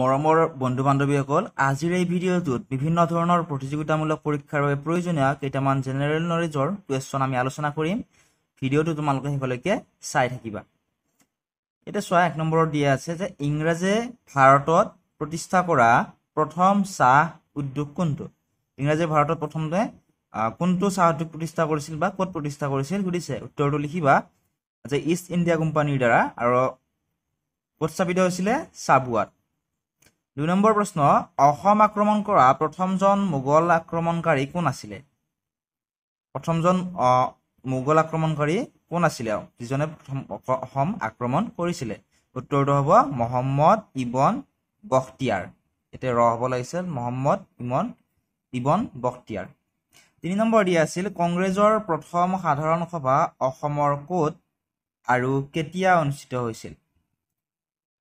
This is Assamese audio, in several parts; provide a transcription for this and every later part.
মৰমৰ বন্ধু বান্ধৱীসকল আজিৰ এই ভিডিঅ'টোত বিভিন্ন ধৰণৰ প্ৰতিযোগিতামূলক পৰীক্ষাৰ বাবে প্ৰয়োজনীয় কেইটামান জেনেৰেল নলেজৰ কুৱেশ্যন আমি আলোচনা কৰিম ভিডিঅ'টো তোমালোকে সেইফালৈকে চাই থাকিবা এতিয়া চোৱা এক নম্বৰত দিয়া আছে যে ইংৰাজে ভাৰতত প্ৰতিষ্ঠা কৰা প্ৰথম চাহ উদ্যোগ কোনটো ইংৰাজে ভাৰতত প্ৰথমতে কোনটো চাহ উদ্যোগ প্ৰতিষ্ঠা কৰিছিল বা ক'ত প্ৰতিষ্ঠা কৰিছিল সুধিছে উত্তৰটো লিখিবা যে ইষ্ট ইণ্ডিয়া কোম্পানীৰ দ্বাৰা আৰু উৎস্থাপিত হৈছিলে চাবুৱাত দুই নম্বৰ প্ৰশ্ন অসম আক্ৰমণ কৰা প্ৰথমজন মোগল আক্ৰমণকাৰী কোন আছিলে প্ৰথমজন মোগল আক্ৰমণকাৰী কোন আছিলে যিজনে প্ৰথম অসম আক্ৰমণ কৰিছিলে উত্তৰটো হ'ব মহম্মদ ইবন বখতিয়াৰ এতিয়া ৰ হ'ব লাগিছিল মহম্মদ ইমন ইবন বখতিয়াৰ তিনি নম্বৰ দিয়া আছিল কংগ্ৰেছৰ প্ৰথম সাধাৰণ সভা অসমৰ ক'ত আৰু কেতিয়া অনুষ্ঠিত হৈছিল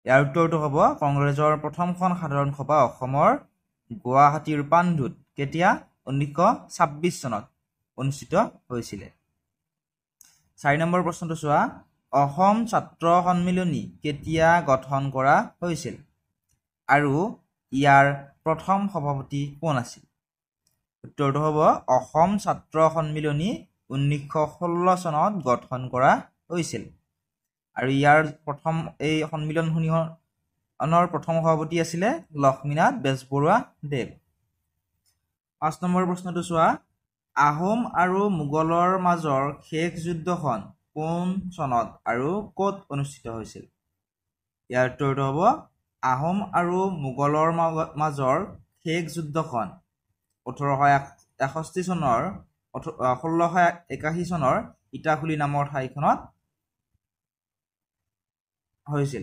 ইয়াৰ উত্তৰটো হ'ব কংগ্ৰেছৰ প্ৰথমখন সাধাৰণ সভা অসমৰ গুৱাহাটীৰ পাণ্ডুত কেতিয়া ঊনৈছশ ছাব্বিছ চনত অনুষ্ঠিত হৈছিলে চাৰি নম্বৰ প্ৰশ্নটো চোৱা অসম ছাত্ৰ সন্মিলনী কেতিয়া গঠন কৰা হৈছিল আৰু ইয়াৰ প্ৰথম সভাপতি কোন আছিল উত্তৰটো হ'ব অসম ছাত্ৰ সন্মিলনী ঊনৈছশ ষোল্ল চনত গঠন কৰা হৈছিল আৰু ইয়াৰ প্ৰথম এই সন্মিলন অনৰ প্ৰথম সভাপতি আছিলে লক্ষ্মীনাথ বেজবৰুৱা দেৱ পাঁচ নম্বৰ প্ৰশ্নটো চোৱা আহোম আৰু মোগলৰ মাজৰ শেষ যুদ্ধখন কোন চনত আৰু ক'ত অনুষ্ঠিত হৈছিল ইয়াৰ উত্তৰটো হ'ব আহোম আৰু মোগলৰ মাজৰ শেষ যুদ্ধখন ওঠৰশ এষষ্ঠি চনৰ ষোল্লশ একাশী চনৰ ইটাখুলি নামৰ ঠাইখনত হৈছিল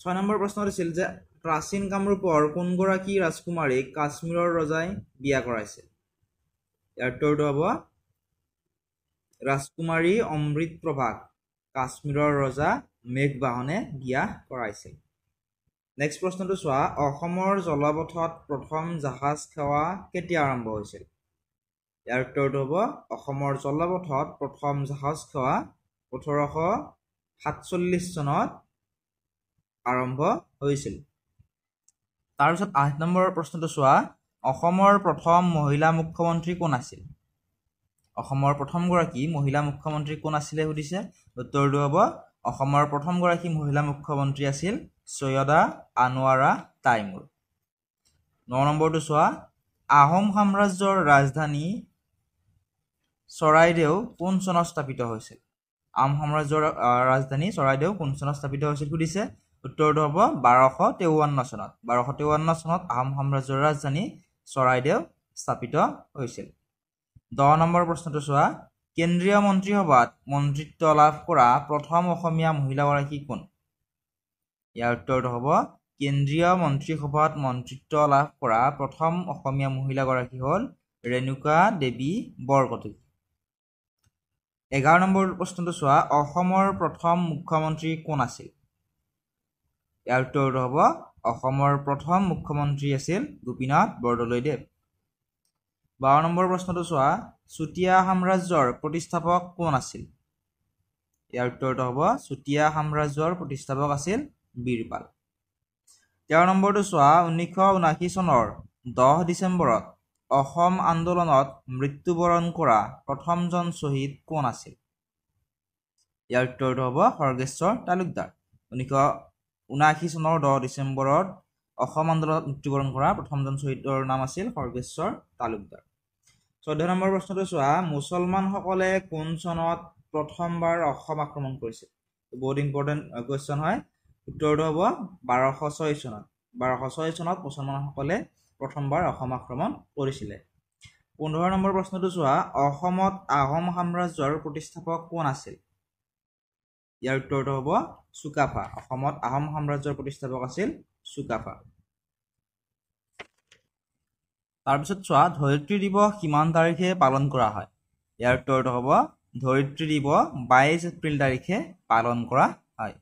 ছয় নম্বৰ প্ৰশ্ন আছিল যে প্ৰাচীন কামৰূপৰ কোনগৰাকী ৰাজকুমাৰীক কাশ্মীৰৰ ৰজাই বিয়া কৰাইছিল ইয়াৰ উত্তৰটো হ'ব ৰাজকুমাৰী অমৃত প্ৰভাক কাশ্মীৰৰ ৰজা মেঘ বাহনে বিয়া কৰাইছিল নেক্সট প্ৰশ্নটো চোৱা অসমৰ জলপথত প্ৰথম জাহাজ সেৱা কেতিয়া আৰম্ভ হৈছিল ইয়াৰ উত্তৰটো হ'ব অসমৰ জলপথত প্ৰথম জাহাজ খোৱা ওঠৰশ সাতচল্লিছ চনত আৰম্ভ হৈছিল তাৰপিছত আঠ নম্বৰ প্ৰশ্নটো চোৱা অসমৰ প্ৰথম মহিলা মুখ্যমন্ত্ৰী কোন আছিল অসমৰ প্ৰথমগৰাকী মহিলা মুখ্যমন্ত্ৰী কোন আছিলে সুধিছে উত্তৰটো হ'ব অসমৰ প্ৰথমগৰাকী মহিলা মুখ্যমন্ত্ৰী আছিল চৈয়দা আনোৱাৰা তাইমুৰ ন নম্বৰটো চোৱা আহোম সাম্ৰাজ্যৰ ৰাজধানী চৰাইদেউ কোন চনত স্থাপিত হৈছিল আম সাম্ৰাজ্যৰ ৰাজধানী চৰাইদেউ কোন চনত স্থাপিত হৈছিল সুধিছে উত্তৰটো হ'ব বাৰশ তেৱন্ন চনত বাৰশ তেৱন্ন চনত আহোম সাম্ৰাজ্যৰ ৰাজধানী চৰাইদেউ স্থাপিত হৈছিল দহ নম্বৰ প্ৰশ্নটো চোৱা কেন্দ্ৰীয় মন্ত্ৰীসভাত মন্ত্ৰিত্ব লাভ কৰা প্ৰথম অসমীয়া মহিলাগৰাকী কোন ইয়াৰ উত্তৰটো হ'ব কেন্দ্ৰীয় মন্ত্ৰীসভাত মন্ত্ৰিত্ব লাভ কৰা প্ৰথম অসমীয়া মহিলাগৰাকী হ'ল ৰেণুকা দেৱী বৰকটকী এঘাৰ নম্বৰ প্ৰশ্নটো চোৱা অসমৰ প্ৰথম মুখ্যমন্ত্ৰী কোন আছিল ইয়াৰ উত্তৰটো হ'ব অসমৰ প্ৰথম মুখ্যমন্ত্ৰী আছিল গোপীনাথ বৰদলৈদেৱ বাৰ নম্বৰ প্ৰশ্নটো চোৱা চুতীয়া সাম্ৰাজ্যৰ প্ৰতিষ্ঠাপক কোন আছিল ইয়াৰ উত্তৰটো হ'ব চুতীয়া সাম্ৰাজ্যৰ প্ৰতিষ্ঠাপক আছিল বীৰপাল তেৰ নম্বৰটো চোৱা ঊনৈছশ ঊনাশী চনৰ দহ ডিচেম্বৰত অসম আন্দোলনত মৃত্যুবৰণ কৰা প্ৰথমজন শ্বহীদ কোন আছিল ইয়াৰ উত্তৰটো হ'ব সৰ্গেশ্বৰ তালুকদাৰ ঊনৈছশ ঊনাশী চনৰ দহ ডিচেম্বৰত অসম আন্দোলনত মৃত্যুবৰণ কৰা প্ৰথমজন শ্বহীদৰ নাম আছিল সৰ্গেশ্বৰ তালুকদাৰ চৈধ্য নম্বৰ প্ৰশ্নটো চোৱা মুছলমানসকলে কোন চনত প্ৰথমবাৰ অসম আক্ৰমণ কৰিছিল বহুত ইম্পৰ্টেণ্ট কুৱেশ্যন হয় উত্তৰটো হ'ব বাৰশ ছয় চনত বাৰশ ছয় চনত মুছলমানসকলে প্ৰথমবাৰ অসম আক্ৰমণ কৰিছিলে পোন্ধৰ নম্বৰ প্ৰশ্নটো চোৱা অসমত আহোম সাম্ৰাজ্যৰ প্ৰতিষ্ঠাপক কোন আছিল ইয়াৰ উত্তৰটো হ'ব চুকাফা অসমত আহোম সাম্ৰাজ্যৰ প্ৰতিষ্ঠাপক আছিল চুকাফা তাৰপিছত চোৱা ধৰিত্ৰী দিৱস কিমান তাৰিখে পালন কৰা হয় ইয়াৰ উত্তৰটো হ'ব ধৰিত্ৰী দিৱস বাইছ এপ্ৰিল তাৰিখে পালন কৰা হয়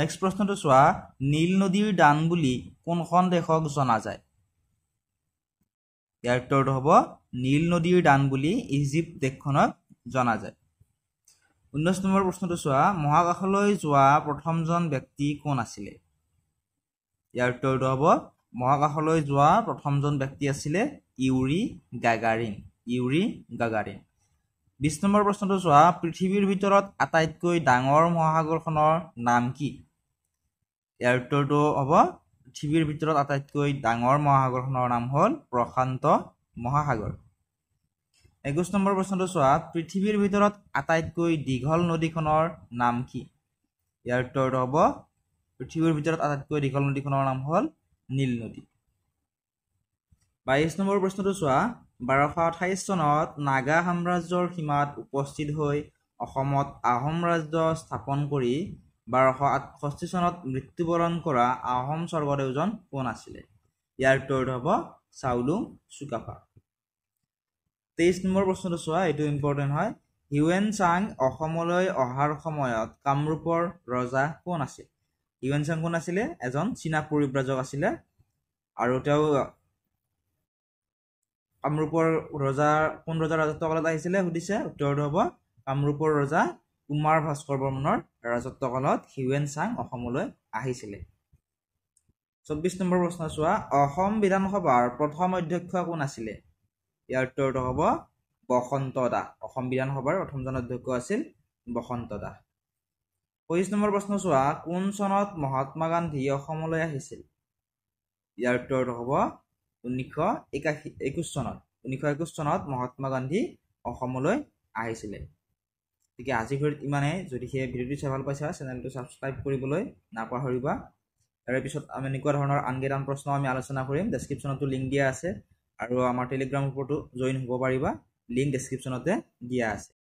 নেক্সট প্ৰশ্নটো চোৱা নীল নদীৰ দান বুলি কোনখন দেশক জনা যায় ইয়াৰ উত্তৰটো হ'ব নীল নদীৰ দান বুলি ইজিপ্ত দেশখনক জনা যায় ঊনৈছ নম্বৰ প্ৰশ্নটো চোৱা মহাকাশলৈ যোৱা প্ৰথমজন ব্যক্তি কোন আছিলে ইয়াৰ উত্তৰটো হ'ব মহাকাশলৈ যোৱা প্ৰথমজন ব্যক্তি আছিলে ইউৰি গাগাৰিন ইউৰি গাগাৰিন বিছ নম্বৰ প্ৰশ্নটো চোৱা পৃথিৱীৰ ভিতৰত আটাইতকৈ ডাঙৰ মহাসাগৰখনৰ নাম কি ইয়াৰ উত্তৰটো হ'ব পৃথিৱীৰ ভিতৰত আটাইতকৈ ডাঙৰ মহাসাগৰখনৰ নাম হ'ল প্ৰশান্ত মহাসাগৰ একৈছ নম্বৰ প্ৰশ্নটো চোৱা পৃথিৱীৰ ভিতৰত আটাইতকৈ দীঘল নদীখনৰ নাম কি ইয়াৰ উত্তৰটো হ'ব পৃথিৱীৰ ভিতৰত আটাইতকৈ দীঘল নদীখনৰ নাম হ'ল নীল নদী বাইছ নম্বৰ প্ৰশ্নটো চোৱা বাৰশ আঠাইছ চনত নাগা সাম্ৰাজ্যৰ সীমাত উপস্থিত হৈ অসমত আহোম ৰাজ্য স্থাপন কৰি বাৰশ আঠষষ্ঠি চনত মৃত্যুবৰণ কৰা আহোম স্বৰ্গদেউজন কোন আছিলে ইয়াৰ উত্তৰটো হ'ব চাউলুং চুকাফা তেইছ নম্বৰ প্ৰশ্নটো চোৱা এইটো ইম্পৰ্টেণ্ট হয় হিউৱেন চাং অসমলৈ অহাৰ সময়ত কামৰূপৰ ৰজা কোন আছিল হিউৱেন চাং কোন আছিলে এজন চীনা পৰিব্ৰাজক আছিলে আৰু তেওঁ কামৰূপৰ ৰজাৰ কোন ৰজাৰ ৰাজত্বকালত আহিছিলে সুধিছে উত্তৰটো হ'ব কামৰূপৰ ৰজা কুমাৰ ভাস্কৰ বৰ্মনৰ ৰাজত্ব কালত হিউৱেন চাং অসমলৈ আহিছিলে চৌব্বিছ নম্বৰ প্ৰশ্ন চোৱা অসম বিধানসভাৰ প্ৰথম অধ্যক্ষ কোন আছিলে ইয়াৰ উত্তৰটো হ'ব বসন্ত দাস অসম বিধানসভাৰ প্ৰথমজন অধ্যক্ষ আছিল বসন্ত দাস পঁচিছ নম্বৰ প্ৰশ্ন চোৱা কোন চনত মহাত্মা গান্ধী অসমলৈ আহিছিল ইয়াৰ উত্তৰটো হ'ব ঊনৈছশ একাশী একৈছ চনত ঊনৈছশ একৈছ চনত মহাত্মা গান্ধী অসমলৈ আহিছিলে গতিকে আজি ঘড়ীত ইমানে যদি সেই ভিডিঅ'টো চাই ভাল পাইছা চেনেলটো ছাবস্ক্ৰাইব কৰিবলৈ নাপাহৰিবা তাৰে পিছত আমি এনেকুৱা ধৰণৰ আনকেইটামান প্ৰশ্ন আমি আলোচনা কৰিম ডেছক্ৰিপশ্যনতো লিংক দিয়া আছে আৰু আমাৰ টেলিগ্ৰাম গ্ৰুপতো জইন হ'ব পাৰিবা লিংক ডেছক্ৰিপশ্যনতে দিয়া আছে